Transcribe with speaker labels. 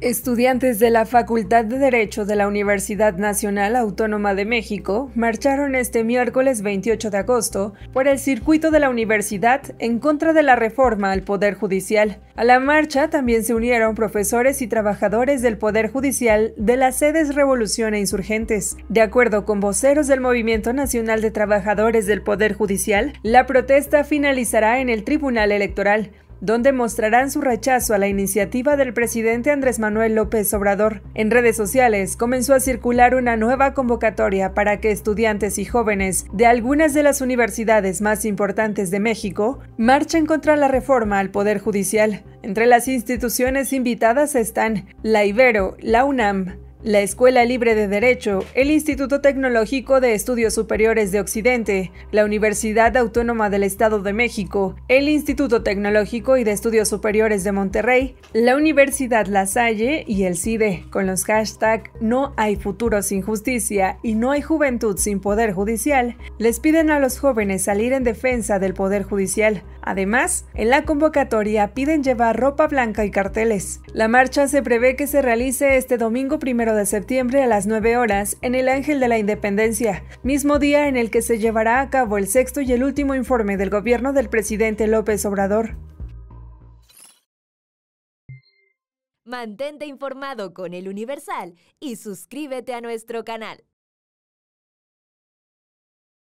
Speaker 1: Estudiantes de la Facultad de Derecho de la Universidad Nacional Autónoma de México marcharon este miércoles 28 de agosto por el circuito de la universidad en contra de la reforma al Poder Judicial. A la marcha también se unieron profesores y trabajadores del Poder Judicial de las sedes Revolución e Insurgentes. De acuerdo con voceros del Movimiento Nacional de Trabajadores del Poder Judicial, la protesta finalizará en el Tribunal Electoral donde mostrarán su rechazo a la iniciativa del presidente Andrés Manuel López Obrador. En redes sociales comenzó a circular una nueva convocatoria para que estudiantes y jóvenes de algunas de las universidades más importantes de México marchen contra la reforma al Poder Judicial. Entre las instituciones invitadas están la Ibero, la UNAM, la Escuela Libre de Derecho, el Instituto Tecnológico de Estudios Superiores de Occidente, la Universidad Autónoma del Estado de México, el Instituto Tecnológico y de Estudios Superiores de Monterrey, la Universidad La Salle y el CIDE, con los hashtags No hay futuro sin justicia y No hay juventud sin poder judicial, les piden a los jóvenes salir en defensa del poder judicial. Además, en la convocatoria piden llevar ropa blanca y carteles. La marcha se prevé que se realice este domingo primero de septiembre a las 9 horas en el Ángel de la Independencia, mismo día en el que se llevará a cabo el sexto y el último informe del gobierno del presidente López Obrador. Mantente informado con el Universal y suscríbete a nuestro canal.